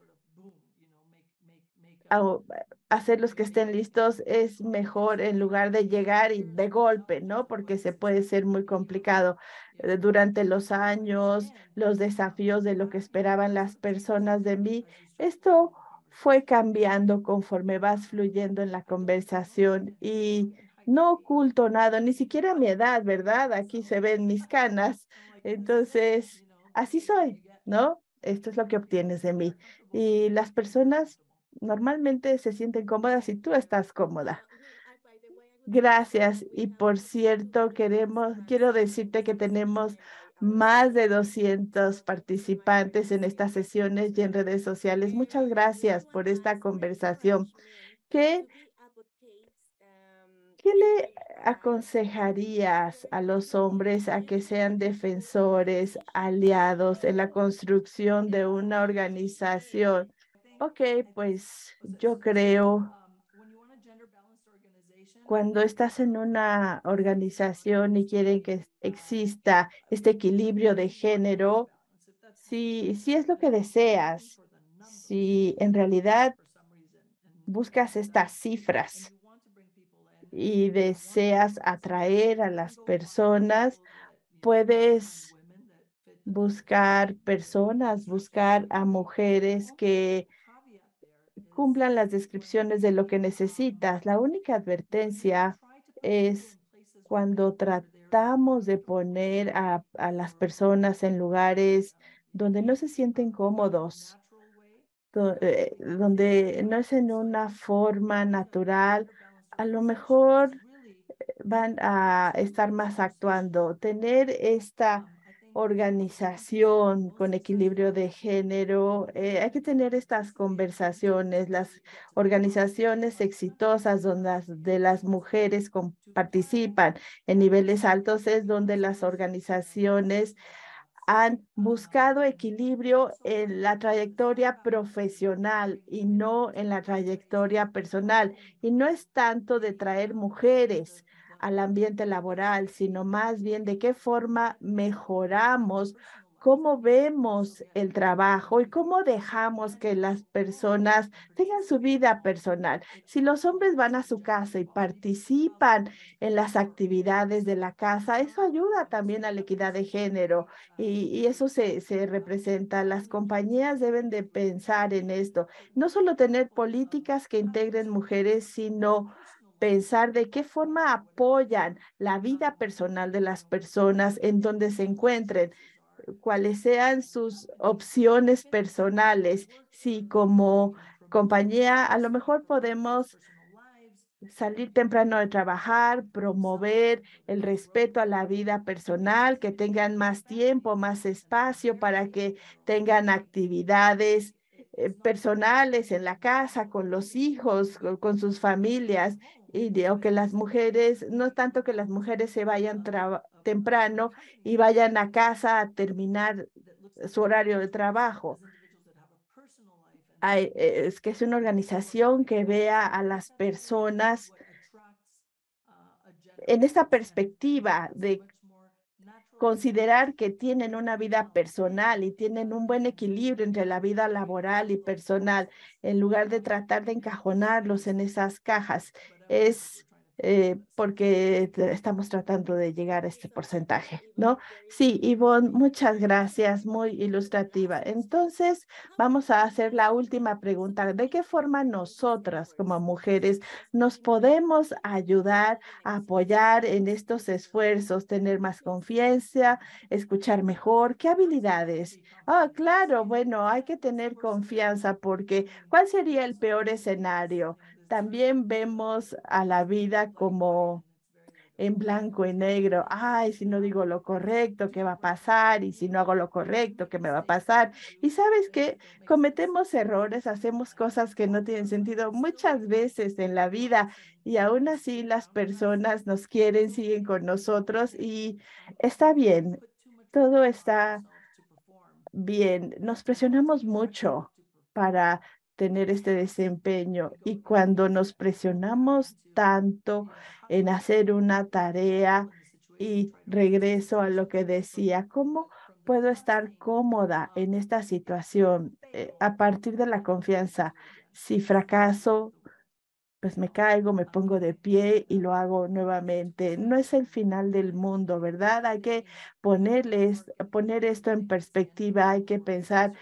S2: hacerlos que estén listos es mejor en lugar de llegar y de golpe, ¿no? Porque se puede ser muy complicado eh, durante los años, los desafíos de lo que esperaban las personas de mí. Esto fue cambiando conforme vas fluyendo en la conversación y no oculto nada, ni siquiera mi edad, ¿verdad? Aquí se ven mis canas. Entonces, así soy, ¿no? Esto es lo que obtienes de mí. Y las personas normalmente se sienten cómodas y tú estás cómoda. Gracias. Y por cierto, queremos, quiero decirte que tenemos más de 200 participantes en estas sesiones y en redes sociales. Muchas gracias por esta conversación. ¿Qué, qué le aconsejarías a los hombres a que sean defensores, aliados en la construcción de una organización? Ok, pues yo creo cuando estás en una organización y quieren que exista este equilibrio de género, si, si es lo que deseas, si en realidad buscas estas cifras y deseas atraer a las personas, puedes buscar personas, buscar a mujeres que cumplan las descripciones de lo que necesitas. La única advertencia es cuando tratamos de poner a, las personas en lugares donde no se sienten cómodos, eh, donde no es en una forma natural, a lo mejor eh, van a estar más actuando. Tener esta organización con equilibrio de género. Eh, hay que tener estas conversaciones. Las organizaciones exitosas donde las, de las mujeres participan en niveles altos es donde las organizaciones han buscado equilibrio en la trayectoria profesional y no en la trayectoria personal. Y no es tanto de traer mujeres al ambiente laboral, sino más bien de qué forma mejoramos cómo vemos el trabajo y cómo dejamos que las personas tengan su vida personal. Si los hombres van a su casa y participan en las actividades de la casa, eso ayuda también a la equidad de género y, eso se, se representa. Las compañías deben de pensar en esto, no solo tener políticas que integren mujeres, sino pensar de qué forma apoyan la vida personal de las personas en donde se encuentren, cuáles sean sus opciones personales, si como compañía a lo mejor podemos salir temprano de trabajar, promover el respeto a la vida personal, que tengan más tiempo, más espacio para que tengan actividades eh, personales en la casa, con los hijos, con sus familias, y digo que las mujeres, no tanto que las mujeres se vayan temprano y vayan a casa a terminar su horario de trabajo. Hay, eh, es que es una organización que vea a las personas en esta perspectiva de considerar que tienen una vida personal y tienen un buen equilibrio entre la vida laboral y personal, en lugar de tratar de encajonarlos en esas cajas. Es eh, porque estamos tratando de llegar a este porcentaje, ¿no? Sí, Ivonne, muchas gracias, muy ilustrativa. Entonces, vamos a hacer la última pregunta. ¿De qué forma nosotras como mujeres nos podemos ayudar, apoyar en estos esfuerzos, tener más confianza, escuchar mejor? ¿Qué habilidades? Ah, claro, bueno, hay que tener confianza porque ¿cuál sería el peor escenario? También vemos a la vida como en blanco y negro. Ay, si no digo lo correcto, ¿qué va a pasar? Y si no hago lo correcto, ¿qué me va a pasar? Y sabes que cometemos errores, hacemos cosas que no tienen sentido muchas veces en la vida y aún así las personas nos quieren, siguen con nosotros y está bien, todo está bien. Nos presionamos mucho para tener este desempeño. Y cuando nos presionamos tanto en hacer una tarea, y regreso a lo que pues, decía, ¿cómo puedo estar cómoda en esta situación eh, a partir de la confianza? Si fracaso, pues me caigo, me pongo de pie y lo hago nuevamente. No es el final del mundo, ¿verdad? Hay que ponerles, poner esto en perspectiva, hay que pensar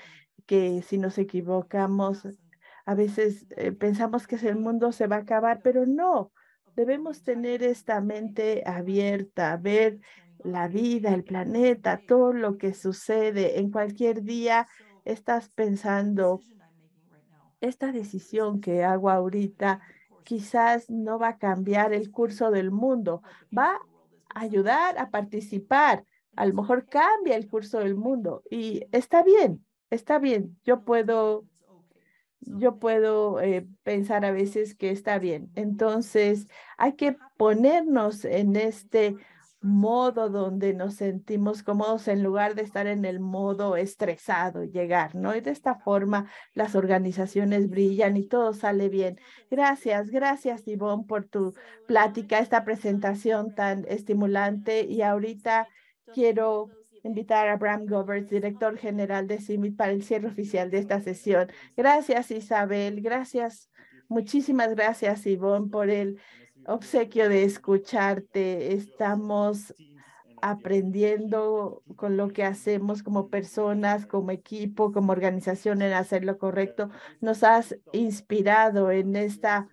S2: que si nos equivocamos, a veces eh, pensamos que el mundo se va a acabar, pero no. Debemos tener esta mente abierta, ver la vida, el planeta, todo lo que sucede. En cualquier día estás pensando, esta decisión que hago ahorita quizás no va a cambiar el curso del mundo, va a ayudar a participar. A lo mejor cambia el curso del mundo y está bien, está bien. Yo puedo yo puedo eh, pensar a veces que está bien. Entonces, hay que ponernos en este modo donde nos sentimos cómodos en lugar de estar en el modo estresado, llegar, ¿no? Y de esta forma las organizaciones brillan y todo sale bien. Gracias, gracias Ivonne por tu plática, esta presentación tan estimulante y ahorita quiero invitar a Bram Goberts, director general de CIMIT, para el cierre oficial de esta sesión. Gracias, Isabel. Gracias. Muchísimas gracias, Ivonne, por el obsequio de escucharte. Estamos aprendiendo con lo que hacemos como personas, como equipo, como organización en hacer lo correcto. Nos has inspirado en esta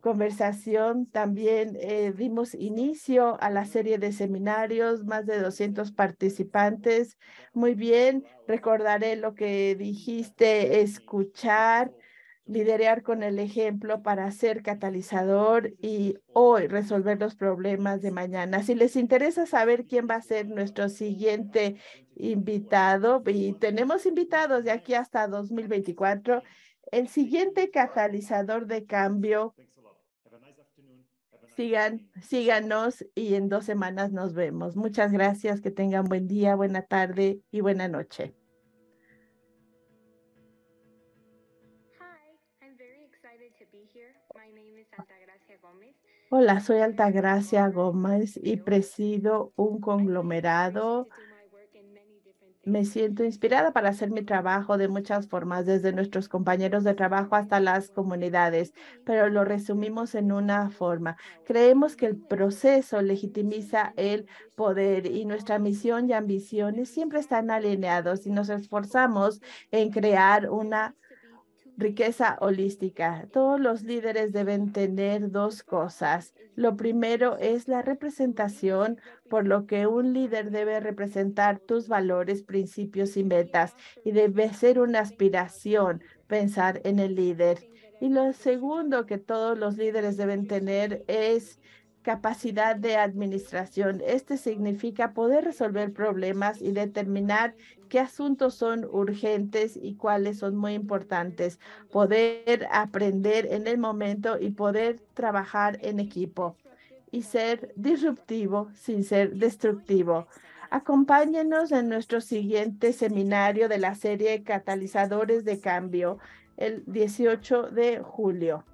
S2: conversación también eh, dimos inicio a la serie de seminarios, más de 200 participantes. Muy bien, recordaré lo que dijiste, escuchar, liderar con el ejemplo para ser catalizador y hoy resolver los problemas de mañana. Si les interesa saber quién va a ser nuestro siguiente invitado, y tenemos invitados de aquí hasta 2024, el siguiente catalizador de cambio sigan, síganos y en dos semanas nos vemos. Muchas gracias, que tengan buen día, buena tarde y buena noche. Hola, soy Altagracia Gómez y presido un conglomerado me siento inspirada para hacer mi trabajo de muchas formas, desde nuestros compañeros de trabajo hasta las comunidades, pero lo resumimos en una forma. Creemos que el proceso legitimiza el poder y nuestra misión y ambiciones siempre están alineados y nos esforzamos en crear una riqueza holística. Todos los líderes deben tener dos cosas. Lo primero es la representación, por lo que un líder debe representar tus valores, principios y metas y debe ser una aspiración pensar en el líder. Y lo segundo que todos los líderes deben tener es capacidad de administración. Este significa poder resolver problemas y determinar qué asuntos son urgentes y cuáles son muy importantes. Poder aprender en el momento y poder trabajar en equipo y ser disruptivo sin ser destructivo. Acompáñenos en nuestro siguiente seminario de la serie Catalizadores de Cambio el 18 de julio.